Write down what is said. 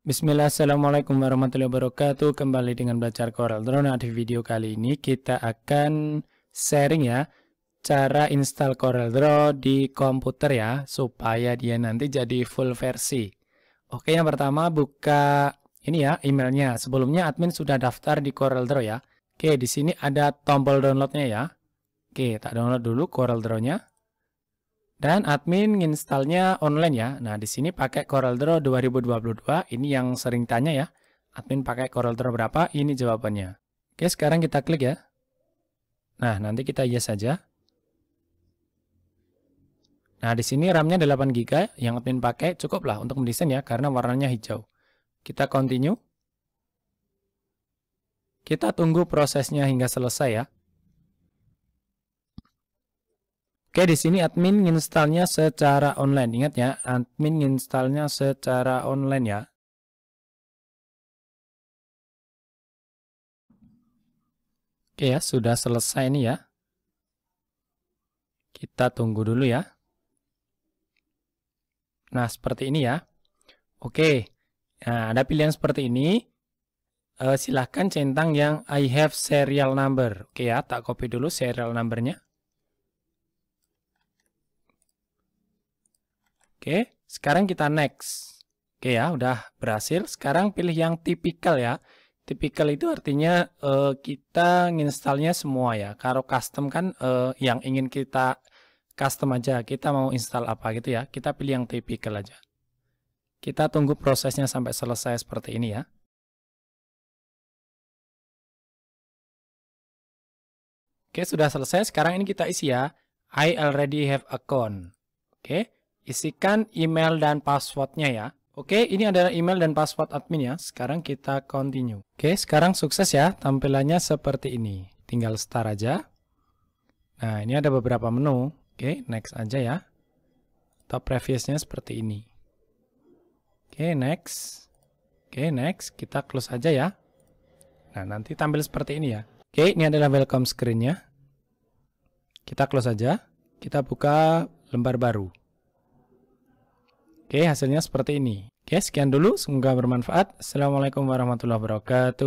Bismillah, Assalamualaikum warahmatullahi wabarakatuh Kembali dengan Belajar Corel Draw Nah di video kali ini kita akan sharing ya Cara install Corel Draw di komputer ya Supaya dia nanti jadi full versi Oke yang pertama buka ini ya emailnya Sebelumnya admin sudah daftar di Corel Draw ya Oke di sini ada tombol downloadnya ya Oke tak download dulu Corel Draw nya dan admin nginstalnya online ya. Nah, di sini pakai CorelDRAW 2022. Ini yang sering tanya ya. Admin pakai CorelDRAW berapa? Ini jawabannya. Oke, sekarang kita klik ya. Nah, nanti kita yes saja. Nah, di sini RAM-nya 8 GB yang admin pakai cukuplah untuk mendesain ya karena warnanya hijau. Kita continue. Kita tunggu prosesnya hingga selesai ya. Oke, di sini admin installnya secara online. Ingat ya, admin installnya secara online ya. Oke ya, sudah selesai ini ya. Kita tunggu dulu ya. Nah, seperti ini ya. Oke, nah, ada pilihan seperti ini. Uh, silahkan centang yang I have serial number. Oke ya, tak copy dulu serial numbernya. nya Oke, sekarang kita next. Oke ya, udah berhasil. Sekarang pilih yang typical ya. Typical itu artinya uh, kita nginstalnya semua ya. Kalau custom kan uh, yang ingin kita custom aja. Kita mau install apa gitu ya. Kita pilih yang typical aja. Kita tunggu prosesnya sampai selesai seperti ini ya. Oke, sudah selesai. Sekarang ini kita isi ya. I already have account. Oke. Isikan email dan passwordnya ya. Oke, ini adalah email dan password admin ya. Sekarang kita continue. Oke, sekarang sukses ya. Tampilannya seperti ini. Tinggal start aja. Nah, ini ada beberapa menu. Oke, next aja ya. Top previousnya seperti ini. Oke, next. Oke, next. Kita close aja ya. Nah, nanti tampil seperti ini ya. Oke, ini adalah welcome screen-nya. Kita close aja. Kita buka lembar baru. Oke, hasilnya seperti ini. Oke, sekian dulu. Semoga bermanfaat. Assalamualaikum warahmatullahi wabarakatuh.